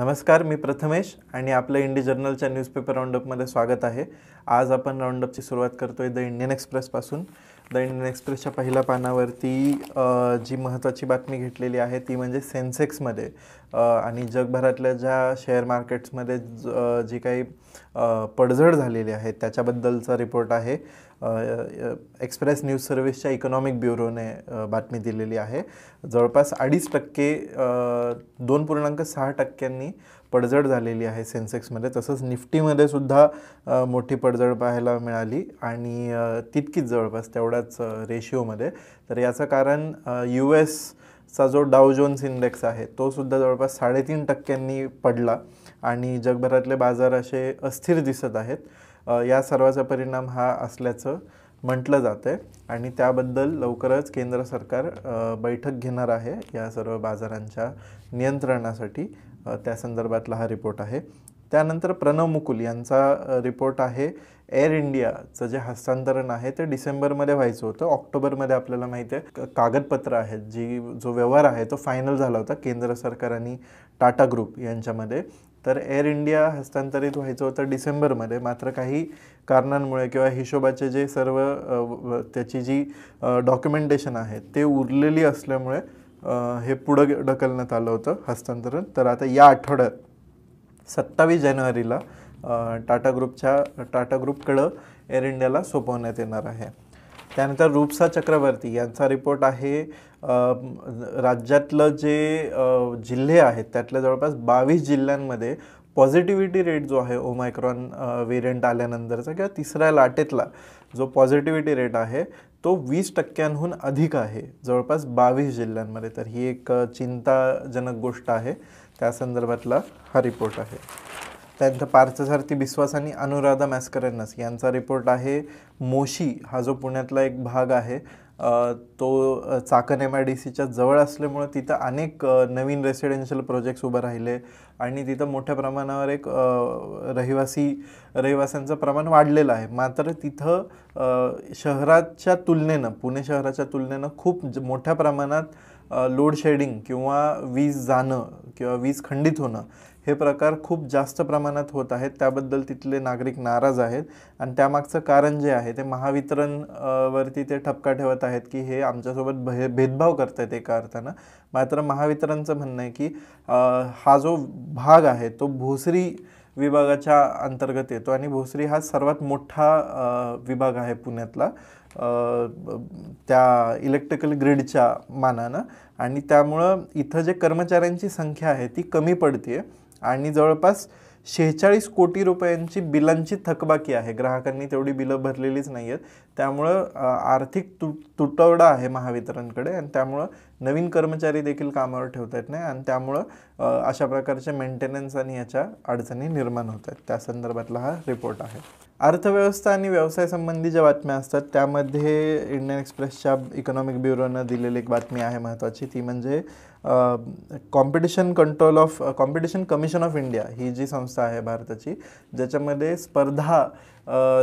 नमस्कार मी प्रथमेश आणि आपलं इंडी जर्नलच्या न्यूजपेपर राऊंडअपमध्ये स्वागत आहे आज आपण राऊंडअपची सुरुवात करतोय द इंडियन एक्सप्रेसपासून द इंडियन एक्सप्रेसच्या पहिल्या पानावरती जी महत्त्वाची बातमी घेतलेली आहे ती म्हणजे सेन्सेक्समध्ये आणि जगभरातल्या ज्या शेअर मार्केट्समध्ये जी काही पडझड झालेली आहे त्याच्याबद्दलचा रिपोर्ट आहे एक्सप्रेस न्यूज सर्व्हिसच्या इकॉनॉमिक ब्युरोने बातमी दिलेली आहे जवळपास अडीच टक्के दोन पूर्णांक सहा टक्क्यांनी पडझड झालेली आहे सेन्सेक्समध्ये तसंच निफ्टीमध्ये सुद्धा मोठी पडझड पाहायला मिळाली आणि तितकीच जवळपास तेवढ्याच रेशिओमध्ये तर याचं कारण यू एसचा जो डाव जोन्स इंडेक्स आहे तो सुद्धा जवळपास साडेतीन टक्क्यांनी पडला आणि जगभरातले बाजार असे अस्थिर दिसत आहेत या सर्वाचा परिणाम हा असल्याचं म्हटलं जातं आणि त्याबद्दल लवकरच केंद्र सरकार बैठक घेणार आहे या सर्व बाजारांच्या नियंत्रणासाठी त्या संदर्भातला हा रिपोर्ट आहे त्यानंतर प्रणव मुकुल यांचा रिपोर्ट आहे एअर इंडियाचं जे हस्तांतरण आहे ते डिसेंबरमध्ये व्हायचं होतं ऑक्टोबरमध्ये आपल्याला माहिती आहे कागदपत्र आहेत जी जो व्यवहार आहे तो फायनल झाला होता केंद्र सरकार आणि टाटा ग्रुप यांच्यामध्ये तर एअर इंडिया हस्तांतरित व्हायचं होतं डिसेंबरमध्ये मात्र काही कारणांमुळे किंवा हिशोबाचे जे सर्व त्याची जी डॉक्युमेंटेशन आहे ते उरलेली असल्यामुळे हे पुढं ढकलण्यात आलं होतं हस्तांतरण तर आता या आठवड्यात सत्तावीस जानेवारीला टाटा ग्रुपच्या टाटा ग्रुपकडं एअर इंडियाला सोपवण्यात येणार आहे त्यानंतर रूपसा चक्रवर्ती यांचा रिपोर्ट आहे राज्यातलं जे जिल्हे आहेत त्यातल्या जवळपास बावीस जिल्ह्यांमध्ये पॉझिटिव्हिटी रेट जो आहे ओमायक्रॉन व्हेरियंट आल्यानंतरचा किंवा तिसऱ्या लाटेतला जो पॉझिटिव्हिटी रेट आहे तो वीस टक्क्यांहून अधिक आहे जवळपास बावीस जिल्ह्यांमध्ये तर ही एक चिंताजनक गोष्ट आहे त्या संदर्भातला हा रिपोर्ट आहे त्यानंतर पार्थसारथी बिस्वास आणि अनुराधा मॅस्करेनस यांचा रिपोर्ट आहे मोशी हा जो पुण्यातला एक भाग आहे तो चाकण एम आय डी सीच्या जवळ असल्यामुळं तिथं अनेक नवीन रेसिडेन्शियल प्रोजेक्ट्स उभं राहिले आणि तिथं मोठ्या प्रमाणावर एक रहिवासी रहिवाशांचं प्रमाण वाढलेलं आहे मात्र तिथं शहराच्या तुलनेनं पुणे शहराच्या तुलनेनं खूप मोठ्या प्रमाणात लोड शेडिंग किंवा वीज जाणं किंवा वीज खंडित होणं हे प्रकार खूप जास्त प्रमाणात होत आहेत त्याबद्दल तिथले नागरिक नाराज आहेत आणि त्यामागचं कारण जे आहे ते महावितरण वरती ते ठपका ठेवत आहेत की हे आमच्यासोबत भे भेदभाव करत आहेत एका अर्थानं मात्र महावितरणचं म्हणणं आहे की हा जो भाग आहे तो भोसरी विभागाच्या अंतर्गत येतो आणि भोसरी हा सर्वात मोठा विभाग आहे पुण्यातला त्या इलेक्ट्रिकल ग्रिडच्या मानानं आणि त्यामुळं इथं जे कर्मचाऱ्यांची संख्या आहे ती कमी पडते आणि जवळपास शेहेचाळीस कोटी रुपयांची बिलांची थकबाकी आहे ग्राहकांनी तेवढी बिलं भरलेलीच नाही आहेत त्यामुळं आर्थिक तुट तुटवडा आहे महावितरणकडे आणि त्यामुळं नवीन कर्मचारी देखील कामावर ठेवता येत नाही आणि त्यामुळं अशा प्रकारच्या मेंटेनन्स आणि याच्या अडचणी निर्माण होत आहेत त्या संदर्भातला हा रिपोर्ट आहे अर्थव्यवस्था आणि व्यवसाय संबंधी ज्या बातम्या असतात त्यामध्ये इंडियन एक्सप्रेसच्या इकॉनॉमिक ब्युरोनं दिलेली एक बातमी आहे महत्त्वाची ती म्हणजे competition control of competition commission of India ही जी संस्था आहे भारताची ज्याच्यामध्ये स्पर्धा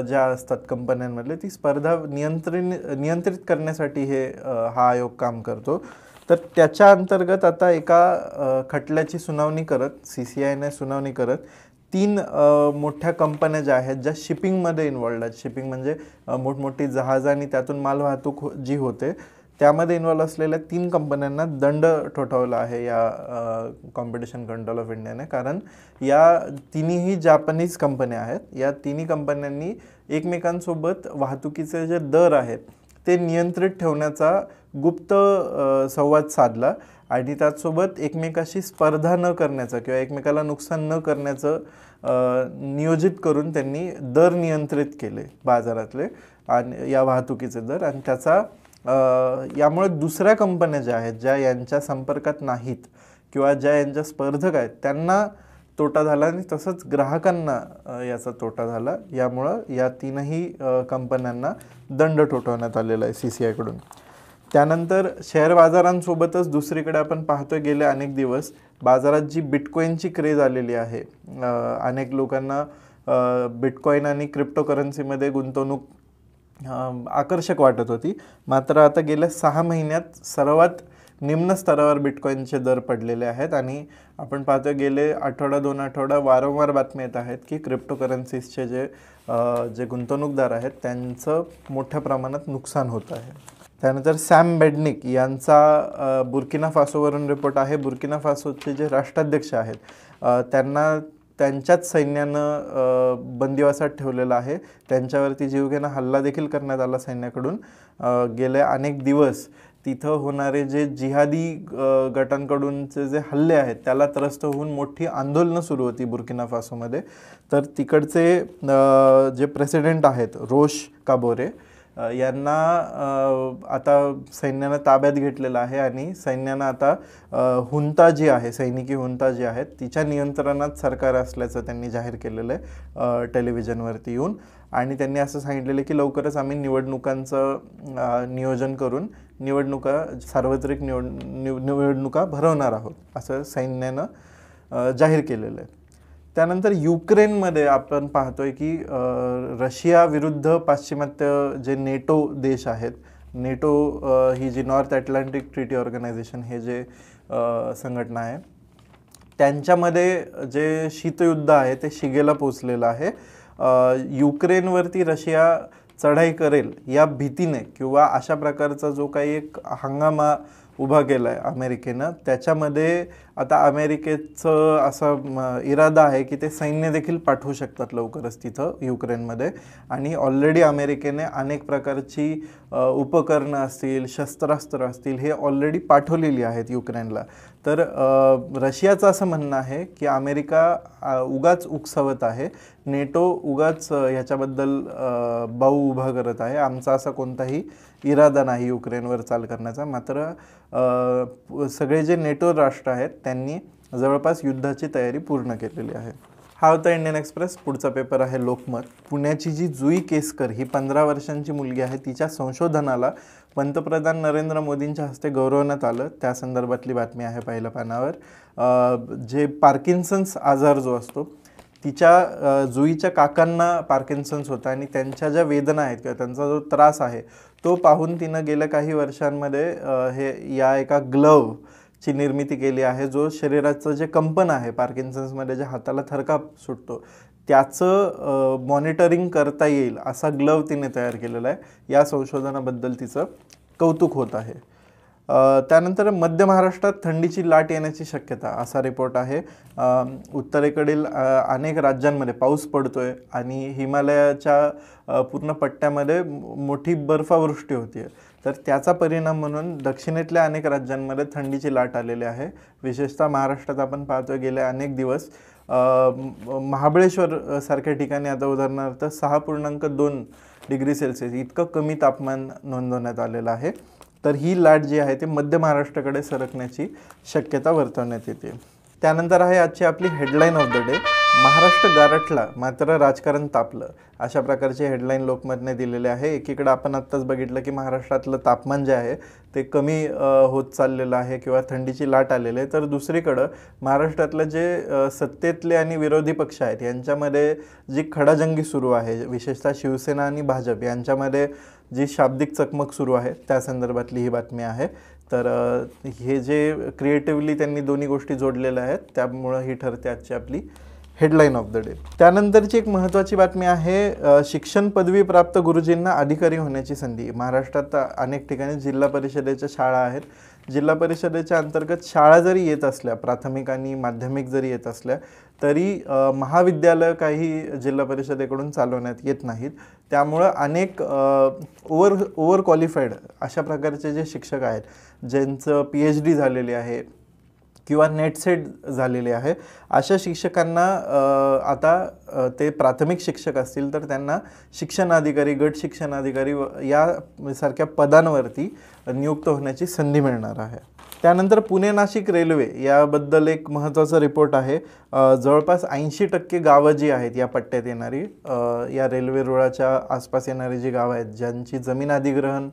ज्या असतात कंपन्यांमधले ती स्पर्धा नियंत्रित नियंत्रित करण्यासाठी हे हा आयोग काम करतो तर त्याच्या अंतर्गत आता एका खटल्याची सुनावणी करत सी सी आयने सुनावणी करत तीन मोठ्या कंपन्या ज्या आहेत ज्या शिपिंगमध्ये इन्वॉल्ड आहेत शिपिंग म्हणजे मोठमोठी जहाजं आणि त्यातून मालवाहतूक वाहतूक हो-, जी होते त्यामध्ये इन्वॉल्व असलेल्या तीन कंपन्यांना दंड ठोठावला आहे या कॉम्पिटिशन कंट्रोल ऑफ इंडियाने कारण या तिन्ही जापनीज कंपन्या आहेत या तिन्ही कंपन्यांनी एकमेकांसोबत वाहतुकीचे जे दर आहेत ते नियंत्रित ठेवण्याचा गुप्त संवाद साधला आणि त्याचसोबत एकमेकाशी स्पर्धा न करण्याचं किंवा एकमेकाला नुकसान न करण्याचं नियोजित करून त्यांनी दर नियंत्रित केले बाजारातले आणि या वाहतुकीचे दर आणि त्याचा यामुळे दुसऱ्या कंपन्या ज्या आहेत ज्या यांच्या संपर्कात नाहीत किंवा ज्या यांच्या स्पर्धक आहेत त्यांना तोटा झाला आणि तसंच ग्राहकांना याचा तोटा झाला यामुळं या तीनही कंपन्यांना दंड ठोठवण्यात आलेला आहे सी सी आयकडून त्यानंतर शेअर बाजारांसोबतच दुसरीकडे आपण पाहतो गेले अनेक दिवस बाजारात जी बिटकॉईनची क्रेज आलेली आहे अनेक लोकांना बिटकॉईन आणि क्रिप्टोकरन्सीमध्ये गुंतवणूक आकर्षक वाटत होती मात्र आता गेल्या सहा महिन्यात सर्वात निम्न स्तरावर बिटकॉईनचे दर पडलेले आहेत आणि आपण पाहतो गेले आठवडा दोन आठवडा वारंवार बातम्या येत आहेत की क्रिप्टोकरन्सीजचे जे जे गुंतवणूकदार आहेत त्यांचं मोठ्या प्रमाणात नुकसान होत आहे त्यानंतर सॅम बेडनिक यांचा बुरकिना फासोवरून रिपोर्ट आहे बुरकिना फासोचे जे राष्ट्राध्यक्ष आहेत त्यांना त्यांच्याच सैन्यानं बंदिवासात ठेवलेलं आहे त्यांच्यावरती जीवघेणा हल्ला देखील करण्यात आला सैन्याकडून गेले अनेक दिवस तिथं होणारे जे जिहादी गटांकडूनचे जे हल्ले आहेत त्याला त्रस्त होऊन मोठी आंदोलनं सुरू होती बुरकिना फासोमध्ये तर तिकडचे जे प्रेसिडेंट आहेत रोश काबोरे यांना आता सैन्यानं ताब्यात घेतलेलं आहे आणि सैन्यानं आता हुंता जी आहे सैनिकी हुंता जी आहेत तिच्या नियंत्रणात सरकार असल्याचं त्यांनी जाहीर केलेलं आहे टेलिव्हिजनवरती येऊन आणि त्यांनी असं सांगितलेलं की लवकरच आम्ही निवडणुकांचं नियोजन करून निवडणुका सार्वत्रिक निवड निवडणुका भरवणार आहोत असं सैन्यानं जाहीर केलेलं आहे त्यानंतर युक्रेनमध्ये आपण पाहतोय की रशिया विरुद्ध पाश्चिमात्य जे नेटो देश आहेत नेटो ही जी नॉर्थ अटलांटिक ट्रीटी ऑर्गनायझेशन हे जे संघटना आहे त्यांच्यामध्ये जे शीतयुद्ध आहे ते शिगेला पोचलेलं आहे युक्रेनवरती रशिया चढाई करेल या भीतीने किंवा अशा प्रकारचा जो काही एक हंगामा उभा केला आहे अमेरिकेनं त्याच्यामध्ये आता अमेरिकेचं असा इरादा आहे की ते सैन्य देखील पाठवू शकतात लवकरच तिथं युक्रेनमध्ये आणि ऑलरेडी अमेरिकेने अनेक प्रकारची उपकरणं असतील शस्त्रास्त्र असतील हे ऑलरेडी पाठवलेली आहेत युक्रेनला तर रशियाचं असं म्हणणं आहे की अमेरिका उगाच उकसावत आहे नेटो उगाच ह्याच्याबद्दल बाऊ उभा करत आहे आमचा असा कोणताही इरादा नाही युक्रेनवर चाल करण्याचा मात्र सगळे जे नेटो राष्ट्र आहेत त्यांनी जवळपास युद्धाची तयारी पूर्ण केलेली आहे हा होता इंडियन एक्सप्रेस पुढचा पेपर आहे लोकमत पुण्याची जी जुई केसकर ही पंधरा वर्षांची मुलगी आहे तिच्या संशोधनाला पंतप्रधान नरेंद्र मोदींच्या हस्ते गौरवण्यात आलं त्या संदर्भातली बातमी आहे पहिल्या पानावर जे पार्किन्सन्स आजार जो असतो तिच्या जुईच्या काकांना पार्किन्सन्स होता आणि त्यांच्या ज्या वेदना आहेत किंवा त्यांचा जो त्रास आहे तो पाहून तिनं गेल्या काही वर्षांमध्ये हे या एका ग्लव ची निर्मिती केली आहे जो शरीराचं जे कंपन आहे पार्किन्सन्समध्ये जे हाताला थरकाप सुटतो त्याचं मॉनिटरिंग करता येईल असा ग्लव तिने तयार केलेला आहे या संशोधनाबद्दल तिचं कौतुक होत आहे त्यानंतर मध्य महाराष्ट्रात थंडीची लाट येण्याची शक्यता असा रिपोर्ट आहे उत्तरेकडील अनेक राज्यांमध्ये पाऊस पडतो आहे आणि हिमालयाच्या पूर्ण पट्ट्यामध्ये मोठी बर्फावृष्टी होती तर त्याचा परिणाम म्हणून दक्षिणेतल्या अनेक राज्यांमध्ये थंडीची लाट आलेली आहे विशेषतः महाराष्ट्रात आपण पाहतो गेले अनेक दिवस महाबळेश्वर सारख्या ठिकाणी आता उदाहरणार्थ सहा पूर्णांक दोन डिग्री सेल्सिअस इतकं कमी तापमान नोंदवण्यात आलेलं आहे तर ही लाट जी आहे ती मध्य महाराष्ट्राकडे सरकण्याची शक्यता वर्तवण्यात येते त्यानंतर आहे आजची आपली headline of the day Maharashtra गारठला मात्र राजकारण तापलं अशा प्रकारचे हेडलाईन लोकमतने दिलेले आहे एकीकडे आपण आत्ताच बघितलं की महाराष्ट्रातलं तापमान जे आहे ते कमी होत चाललेलं आहे किंवा थंडीची लाट आलेली आहे तर दुसरीकडं महाराष्ट्रातलं जे सत्तेतले आणि विरोधी पक्ष आहेत यांच्यामध्ये जी खडाजंगी सुरू आहे विशेषतः शिवसेना आणि भाजप यांच्यामध्ये जी शाब्दिक चकमक सुरू आहे त्या संदर्भातली ही बातमी आहे तर हे जे क्रिएटिव्हली त्यांनी दोन्ही गोष्टी जोडलेल्या आहेत त्यामुळं ही ठरते आजची आपली हेडलाईन ऑफ द डे त्यानंतरची एक महत्त्वाची बातमी आहे शिक्षण पदवी प्राप्त गुरुजींना अधिकारी होण्याची संधी महाराष्ट्रात अनेक ठिकाणी जिल्हा परिषदेच्या शाळा आहेत जिल्हा परिषदेच्या अंतर्गत शाळा जरी येत असल्या प्राथमिक आणि माध्यमिक जरी येत असल्या तरी महाविद्यालय काही जिल्हा परिषदेकडून चालवण्यात येत नाहीत त्यामुळं अनेक ओवर ओवर क्वालिफाईड अशा प्रकारचे जे शिक्षक आहेत ज्यांचं पी एच डी झालेली आहे किंवा सेट झालेले आहे अशा शिक्षकांना आता ते प्राथमिक शिक्षक असतील तर त्यांना शिक्षणाधिकारी गट शिक्षणाधिकारी व यासारख्या पदांवरती नियुक्त होण्याची संधी मिळणार आहे त्यानंतर पुणे नाशिक रेल्वे याबद्दल एक महत्त्वाचा रिपोर्ट आहे जवळपास ऐंशी टक्के गावं जी आहेत या पट्ट्यात येणारी या रेल्वे रुळाच्या आसपास येणारी जी गावं आहेत ज्यांची जमीन अधिग्रहण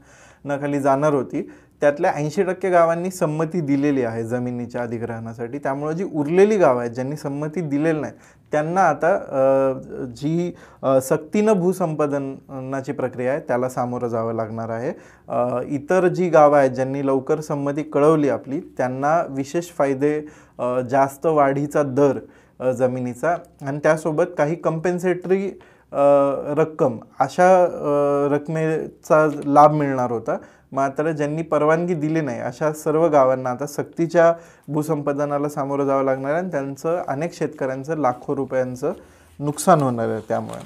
खाली जाणार होती त्यातल्या ऐंशी टक्के गावांनी संमती दिलेली आहे जमिनीच्या अधिग्रहणासाठी त्यामुळे जी उरलेली गावं आहेत ज्यांनी संमती दिलेली नाही त्यांना आता जी सक्तीनं भूसंपादनाची प्रक्रिया आहे त्याला सामोरं जावं लागणार आहे इतर जी गावं आहेत ज्यांनी लवकर संमती कळवली आपली त्यांना विशेष फायदे जास्त वाढीचा दर जमिनीचा आणि त्यासोबत काही कंपेन्सेटरी रक्कम अशा रकमेचा लाभ मिळणार होता मात्र ज्यांनी परवानगी दिली नाही अशा सर्व गावांना आता सक्तीच्या भूसंपादनाला सामोरं जावं लागणार आहे आणि त्यांचं अनेक शेतकऱ्यांचं लाखो रुपयांचं नुकसान होणार आहे त्यामुळे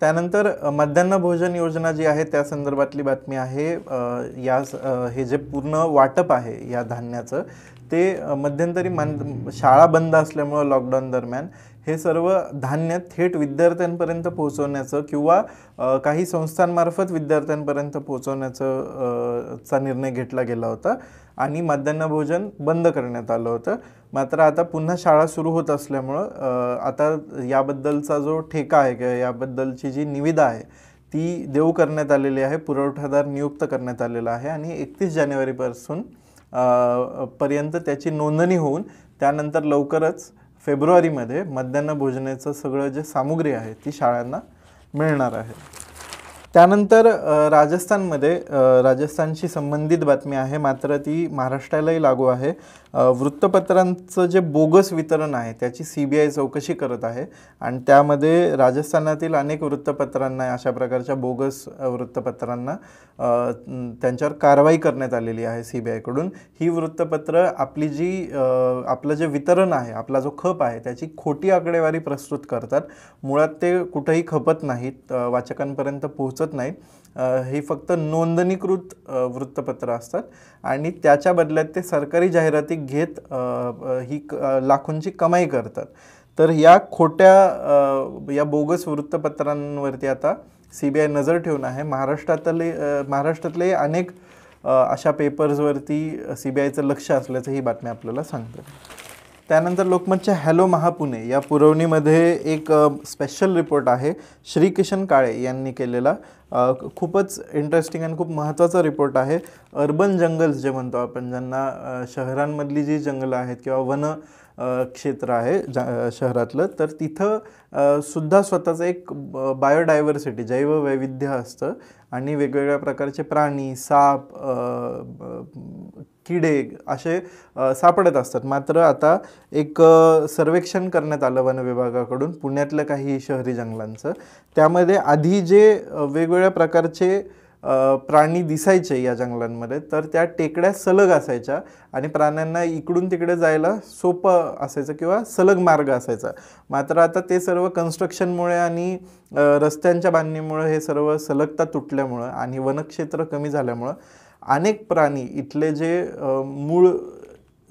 त्यानंतर मध्यान्ह भोजन योजना जी आहे त्या संदर्भातली बातमी आहे या हे जे पूर्ण वाटप आहे या धान्याचं ते मध्यंतरी मान शाळा बंद असल्यामुळं लॉकडाऊन दरम्यान हे सर्व धान्य थेट विद्यार्थ्यांपर्यंत पोहोचवण्याचं किंवा काही संस्थांमार्फत विद्यार्थ्यांपर्यंत पोहोचवण्याचं चा निर्णय घेतला गेला होता आणि मध्यान्ह भोजन बंद करण्यात आलं होतं मात्र आता पुन्हा शाळा सुरू होत असल्यामुळं आता याबद्दलचा जो ठेका आहे किंवा याबद्दलची जी निविदा आहे ती देऊ करण्यात आलेली आहे पुरवठादार नियुक्त करण्यात आलेला आहे आणि एकतीस जानेवारीपासून पर्यंत त्याची नोंदणी होऊन त्यानंतर लवकरच फेब्रुवारीमध्ये मध्यान्ह भोजनाचं सगळं जे सामुग्री आहे ती शाळांना मिळणार आहे त्यानंतर राजस्थानमध्ये राजस्थानशी संबंधित बातमी आहे मात्र ती महाराष्ट्रालाही लागू आहे वृत्तपत्रांचं जे बोगस वितरण आहे त्याची सी बी आय चौकशी करत आहे आणि त्यामध्ये राजस्थानातील अनेक वृत्तपत्रांना अशा प्रकारच्या बोगस वृत्तपत्रांना त्यांच्यावर कारवाई करण्यात आलेली आहे सी बी आयकडून ही वृत्तपत्र आपली जी आपलं जे वितरण आहे आपला जो खप आहे त्याची खोटी आकडेवारी प्रस्तुत करतात मुळात ते कुठंही खपत नाहीत वाचकांपर्यंत पोहोचत नाहीत हे फक्त नोंदणीकृत वृत्तपत्र असतात आणि त्याच्या बदल्यात ते सरकारी जाहिराती घेत ही लाखोंची कमाई करतात तर या खोट्या या बोगस वृत्तपत्रांवरती आता सी बी आय नजर ठेवून आहे महाराष्ट्रातले महाराष्ट्रातले अनेक अशा पेपर्सवरती सी बी आयचं लक्ष असल्याचं ही बातमी आपल्याला सांगते त्यानंतर लोकमतच्या हॅलो महापुणे या पुरवणीमध्ये एक स्पेशल रिपोर्ट आहे श्री किशन काळे यांनी केलेला खूपच इंटरेस्टिंग आणि खूप महत्त्वाचा रिपोर्ट आहे अर्बन जंगल्स जे म्हणतो आपण ज्यांना शहरांमधली जी जंगलं आहेत किंवा वन क्षेत्र आहे शहरातलं तर तिथं सुद्धा स्वतःचं एक बायोडायव्हर्सिटी जैववैविध्य असतं आणि वेगवेगळ्या प्रकारचे प्राणी साप किडे असे सापडत असतात मात्र आता एक सर्वेक्षण करण्यात आलं वन विभागाकडून पुण्यातल्या काही शहरी जंगलांचं त्यामध्ये आधी जे वेगवेगळ्या प्रकारचे प्राणी दिसायचे या जंगलांमध्ये तर त्या टेकड्या सलग असायच्या आणि प्राण्यांना इकडून तिकडे जायला सोपं असायचं किंवा सलग मार्ग असायचा मात्र आता ते सर्व कन्स्ट्रक्शनमुळे आणि रस्त्यांच्या बांधणीमुळे हे सर्व सलगता तुटल्यामुळं आणि वनक्षेत्र कमी झाल्यामुळं अनेक प्राणी इथले जे मूळ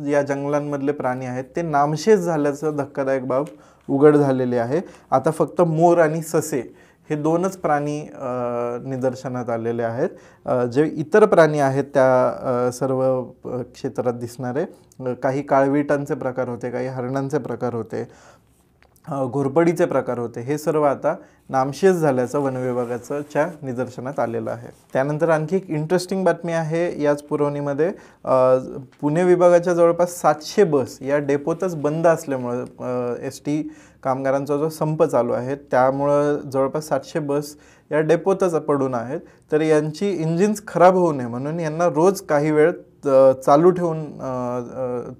या जंगलांमधले प्राणी आहेत ते नामशेष झाल्याचं धक्कादायक बाब उघड झालेली आहे आता फक्त मोर आणि ससे हे दोनच प्राणी निदर्शनात आलेले आहेत जे इतर प्राणी आहेत त्या सर्व क्षेत्रात दिसणारे काही काळवीटांचे प्रकार होते काही हरणांचे प्रकार होते घोरपडीचे प्रकार होते हे सर्व आता नामशेष झाल्याचं वन च्या निदर्शनात आलेलं आहे त्यानंतर आणखी एक इंटरेस्टिंग बातमी आहे याच पुरवणीमध्ये पुणे विभागाच्या जवळपास सातशे बस या डेपोतच बंद असल्यामुळं एस टी कामगारांचा जो संप चालू आहे त्यामुळं जवळपास सातशे बस या डेपोतच पडून आहेत तर यांची इंजिन्स खराब होऊ नये म्हणून यांना रोज काही वेळ चालू ठेवून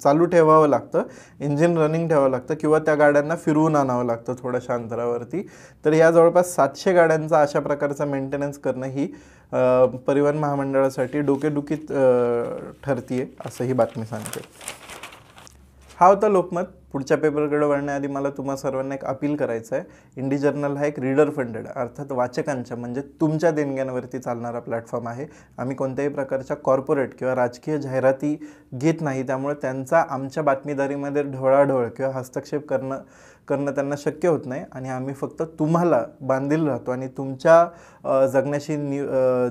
चालू ठेवावं लागतं इंजिन रनिंग ठेवावं लागतं किंवा त्या गाड्यांना फिरवून आणावं लागतं थोड्याशा अंतरावरती तर या जवळपास सातशे गाड्यांचा अशा प्रकारचा मेंटेनन्स करणं ही परिवहन महामंडळासाठी डोकेदुखीत ठरतीये असं ही बातमी सांगते हा होता लोकमत पुढच्या पेपरकडे वळण्याआधी मला तुम्हा सर्वांना एक अपील करायचं आहे इंडी जर्नल हा एक रीडर फंडेड अर्थात वाचकांच्या म्हणजे तुमच्या देणग्यांवरती चालणारा प्लॅटफॉर्म आहे आम्ही कोणत्याही प्रकारच्या कॉर्पोरेट किंवा राजकीय जाहिराती घेत नाही त्यामुळे त्यांचा आमच्या बातमीदारीमध्ये ढवळाढवळ किंवा हस्तक्षेप करणं करणं त्यांना शक्य होत नाही आणि आम्ही फक्त तुम्हाला बांधील राहतो आणि तुमच्या जगण्याशी नि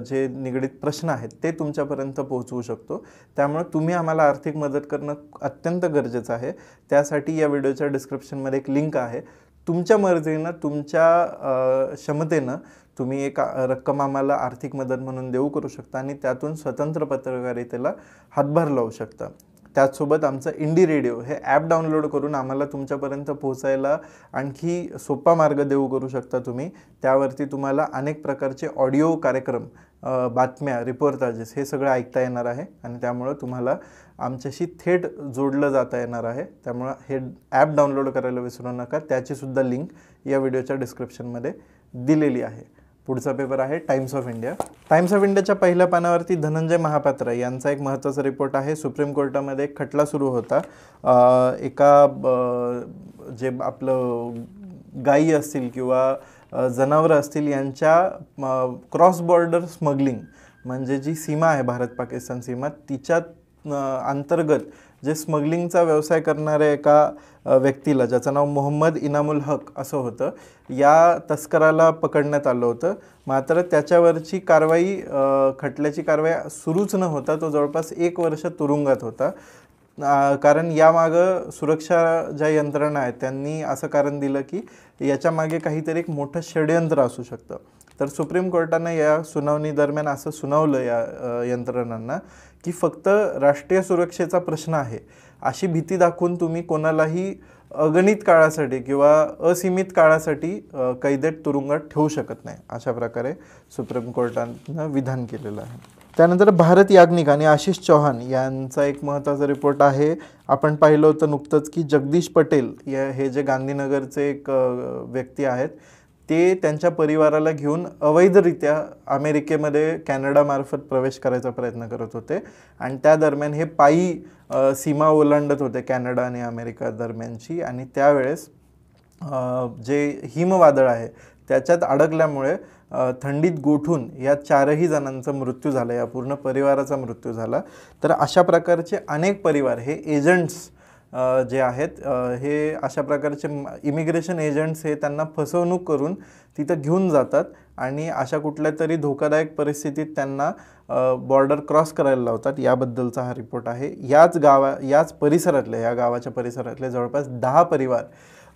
जे निगडीत प्रश्न आहेत ते तुमच्यापर्यंत पोहोचवू शकतो त्यामुळं तुम्ही आम्हाला आर्थिक मदत करणं अत्यंत गरजेचं आहे त्यासाठी या व्हिडिओच्या डिस्क्रिप्शनमध्ये एक लिंक आहे तुमच्या मर्जीनं तुमच्या क्षमतेनं तुम्ही एक रक्कम आम्हाला आर्थिक मदत म्हणून देऊ करू शकता आणि त्यातून स्वतंत्र पत्रकारितेला हातभार लावू शकता त्याचसोबत आमचं इंडी रेडिओ हे ॲप डाउनलोड करून आम्हाला तुमच्यापर्यंत पोहोचायला आणखी सोपा मार्ग देऊ करू शकता तुम्ही त्यावरती तुम्हाला अनेक प्रकारचे ऑडिओ कार्यक्रम बातम्या रिपोर्टाजेस हे सगळं ऐकता येणार आहे आणि त्यामुळं तुम्हाला आमच्याशी थेट जोडलं जाता येणार आहे त्यामुळं हे ॲप डाउनलोड करायला विसरू नका त्याचीसुद्धा लिंक या व्हिडिओच्या डिस्क्रिप्शनमध्ये दिलेली आहे पुढचा पेपर आहे Times of India Times of इंडियाच्या पहिल्या पानावरती धनंजय महापात्र यांचा एक महत्त्वाचा रिपोर्ट आहे सुप्रीम कोर्टामध्ये एक खटला सुरू होता एका जे आपलं गायी असतील किंवा जनावरं असतील यांच्या क्रॉस बॉर्डर स्मगलिंग म्हणजे जी सीमा आहे भारत पाकिस्तान सीमा तिच्या अंतर्गत जे स्मगलिंगचा व्यवसाय करणाऱ्या एका व्यक्तीला ज्याचं नाव मोहम्मद इनामुल हक असं होतं या तस्कराला पकडण्यात आलं होतं मात्र त्याच्यावरची कारवाई खटल्याची कारवाई सुरूच न होता तो जवळपास एक वर्ष तुरुंगात होता कारण यामागं सुरक्षा ज्या यंत्रणा आहेत त्यांनी असं कारण दिलं की याच्यामागे काहीतरी एक मोठं षडयंत्र असू शकतं तर सुप्रीम कोर्टानं या सुनावणी दरम्यान असं सुनावलं या यंत्रणांना की फक्त राष्ट्रीय सुरक्षेचा प्रश्न आहे अशी भीती दाखवून तुम्ही कोणालाही अगणित काळासाठी किंवा असीमित काळासाठी कैदेत तुरुंगात ठेवू शकत नाही अशा प्रकारे सुप्रीम कोर्टानं विधान केलेलं आहे त्यानंतर भारत याग्निक आणि आशिष चौहान यांचा एक महत्त्वाचा रिपोर्ट आहे आपण पाहिलं होतं नुकतंच की जगदीश पटेल या हे जे गांधीनगरचे एक व्यक्ती आहेत ते त्यांच्या परिवाराला घेऊन अवैधरित्या अमेरिकेमध्ये कॅनडामार्फत प्रवेश करायचा प्रयत्न करत होते आणि त्या दरम्यान हे पायी सीमा ओलांडत होते कॅनडा आणि अमेरिका दरम्यानची आणि त्यावेळेस जे हिमवादळ आहे त्याच्यात अडकल्यामुळे थंडीत गोठून या चारही जणांचा मृत्यू झाला या पूर्ण परिवाराचा मृत्यू झाला तर अशा प्रकारचे अनेक परिवार हे एजंट्स जे आहेत हे अशा प्रकारचे इमिग्रेशन एजंट्स हे त्यांना फसवणूक करून तिथं घेऊन जातात आणि अशा कुठल्या तरी धोकादायक परिस्थितीत त्यांना बॉर्डर क्रॉस करायला लावतात याबद्दलचा हा रिपोर्ट आहे याच गावा याच परिसरातले या गावाच्या परिसरातले जवळपास दहा परिवार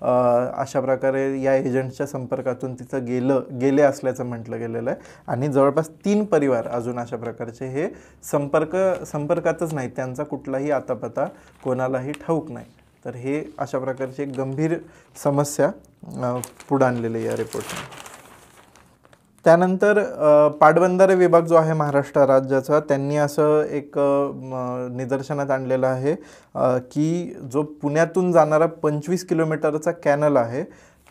अशा प्रकारे या एजंटच्या संपर्कातून तिथं गेलं गेले असल्याचं म्हटलं गेलेलं आहे आणि जवळपास तीन परिवार अजून अशा प्रकारचे हे संपर्क संपर्कातच नाहीत त्यांचा कुठलाही आतापता कोणालाही ठाऊक नाही तर हे अशा प्रकारची एक गंभीर समस्या पुढे आणलेली या रिपोर्टने त्यानंतर पाटबंधारे विभाग जो आहे महाराष्ट्र राज्याचा त्यांनी असं एक निदर्शनात आणलेलं आहे की जो पुण्यातून जाणारा पंचवीस किलोमीटरचा कॅनल आहे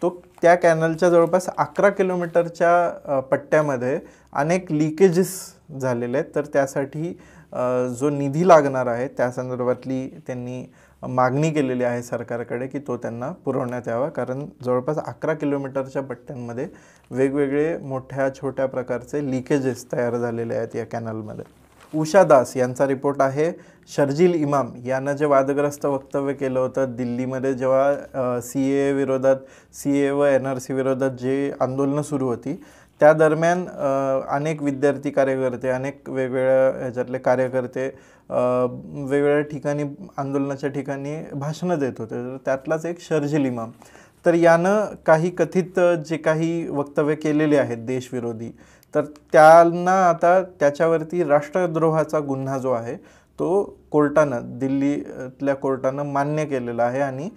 तो त्या कॅनलच्या जवळपास अकरा किलोमीटरच्या पट्ट्यामध्ये अनेक लिकेजेस झालेले आहेत तर त्यासाठी जो निधी लागणार आहे त्या संदर्भातली त्यांनी मागणी केलेली आहे सरकारकडे की तो त्यांना पुरवण्यात यावा कारण जवळपास अकरा किलोमीटरच्या पट्ट्यांमध्ये वेगवेगळे मोठ्या छोट्या प्रकारचे लिकेजेस तयार झालेले आहेत या कॅनलमध्ये उषा दास यांचा रिपोर्ट आहे शर्जील इमाम यांना जे वादग्रस्त वक्तव्य केलं होतं दिल्लीमध्ये जेव्हा सी ए विरोधात सी ए व एन आर सी विरोधात जे आंदोलनं सुरू होती त्या दरम्यान अनेक विद्यार्थी कार्यकर्ते अनेक वेगवेगळ्या ह्याच्यातले कार्यकर्ते वेगवेगळ्या ठिकाणी आंदोलनाच्या ठिकाणी भाषणं देत होते तर त्यातलाच एक शर्जील इमाम तर यानं काही कथित जे काही वक्तव्य केलेले आहेत देशविरोधी तर त्यांना आता त्याच्यावरती राष्ट्रद्रोहाचा गुन्हा जो आहे तो कोर्टानं दिल्लीतल्या कोर्टानं मान्य केलेला आहे आणि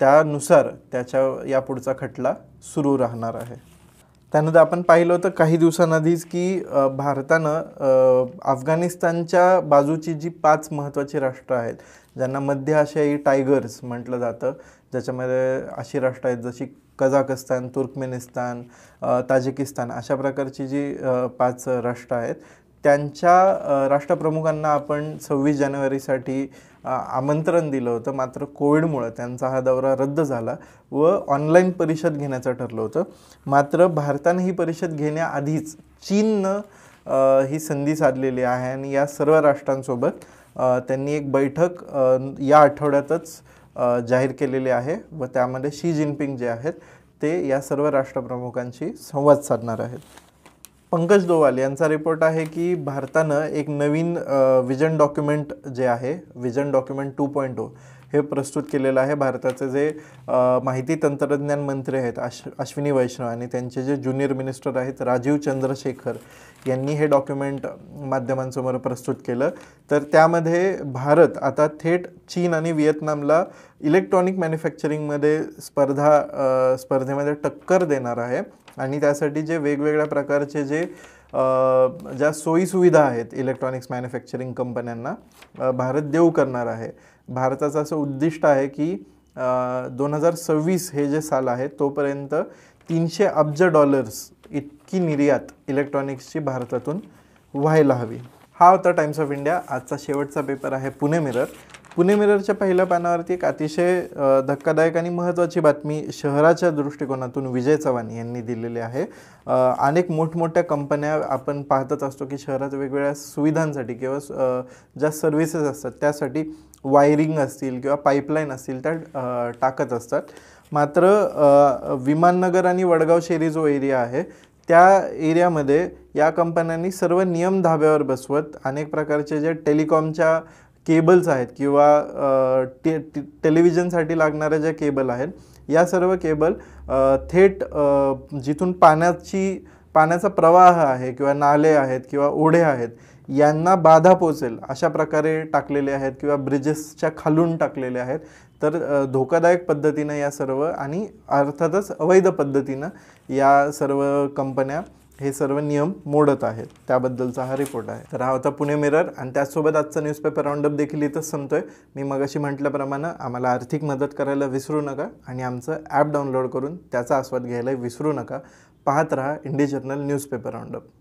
त्यानुसार त्याच्या यापुढचा खटला सुरू राहणार आहे त्यानंतर आपण पाहिलं होतं काही दिवसांआधीच की भारतानं अफगाणिस्तानच्या बाजूची जी पाच महत्त्वाची राष्ट्रं आहेत ज्यांना मध्य आशियाई टायगर्स म्हटलं जातं ज्याच्यामध्ये अशी राष्ट्र आहेत जशी कझाकस्तान तुर्कमेनिस्तान ताजिकिस्तान अशा प्रकारची जी पाच राष्ट्र आहेत त्यांच्या राष्ट्रप्रमुखांना आपण सव्वीस जानेवारीसाठी आमंत्रण दिलं होतं मात्र कोविडमुळं त्यांचा हा दौरा रद्द झाला व ऑनलाईन परिषद घेण्याचं ठरलं होतं मात्र भारतानं ही परिषद घेण्याआधीच चीननं ही संधी साधलेली आहे आणि या सर्व राष्ट्रांसोबत त्यांनी एक बैठक या आठवड्यातच जाहीर केलेली आहे व त्यामध्ये शी जिनपिंग जे आहेत ते या सर्व राष्ट्रप्रमुखांशी संवाद साधणार आहेत पंकज दोवाल यांचा रिपोर्ट आहे की भारतानं एक नवीन विजन डॉक्युमेंट जे आहे vision document two point O हे प्रस्तुत केलेलं आहे भारताचे जे माहिती तंत्रज्ञान मंत्री आहेत अश अश्विनी वैष्णव आणि त्यांचे जे ज्युनियर मिनिस्टर आहेत राजीव चंद्रशेखर यांनी हे डॉक्युमेंट माध्यमांसमोर प्रस्तुत केलं तर त्यामध्ये भारत आता थेट चीन आणि व्हिएतनामला इलेक्ट्रॉनिक मॅन्युफॅक्चरिंगमध्ये स्पर्धा स्पर्धेमध्ये टक्कर देणार आहे आणि त्यासाठी जे वेगवेगळ्या प्रकारचे जे ज्या सोयीसुविधा आहेत इलेक्ट्रॉनिक्स मॅन्युफॅक्चरिंग कंपन्यांना भारत देऊ करणार आहे भारताचं असं उद्दिष्ट आहे की दोन हजार सव्वीस हे जे साल आहे तोपर्यंत तीनशे अब्ज डॉलर्स इतकी निर्यात इलेक्ट्रॉनिक्सची भारतातून व्हायला हवी हा होता टाइम्स ऑफ इंडिया आजचा शेवटचा पेपर आहे पुणे मिरर पुणे मिररच्या पहिल्या पानावरती एक अतिशय धक्कादायक आणि महत्त्वाची बातमी शहराच्या दृष्टिकोनातून विजय चव्हाण यांनी दिलेली आहे अनेक मोठमोठ्या कंपन्या आपण पाहतच असतो की शहरात वेगवेगळ्या सुविधांसाठी किंवा ज्या सर्व्हिसेस असतात त्यासाठी वायरिंग असतील किंवा पाईपलाईन असतील त्या टाकत असतात मात्र विमाननगर आणि वडगाव शेरी जो एरिया आहे त्या एरियामध्ये या कंपन्यांनी सर्व नियम धाब्यावर बसवत अनेक प्रकारचे जे टेलिकॉमच्या केबल्स आहेत किंवा टे टेलिव्हिजनसाठी लागणाऱ्या ज्या केबल आहेत या सर्व केबल थेट जिथून पाण्याची पाण्याचा प्रवाह आहे किंवा नाले आहेत किंवा ओढे आहेत यांना बाधा पोचेल अशा प्रकारे टाकलेले आहेत किंवा ब्रिजेसच्या खालून टाकलेले आहेत तर धोकादायक पद्धतीनं या सर्व आणि अर्थातच अवैध पद्धतीनं या सर्व कंपन्या हे सर्व नियम मोडत आहेत त्याबद्दलचा हा रिपोर्ट आहे तर हा होता पुणे मिरर आणि त्याचसोबत आजचा न्यूजपेपर राऊंडअप देखील इथंच आहे मी मगाशी म्हटल्याप्रमाणे आम्हाला आर्थिक मदत करायला विसरू नका आणि आमचं ॲप डाउनलोड करून त्याचा आस्वाद घ्यायला विसरू नका पाहत रहा इंडी जर्नल न्यूजपेपर राऊंडअप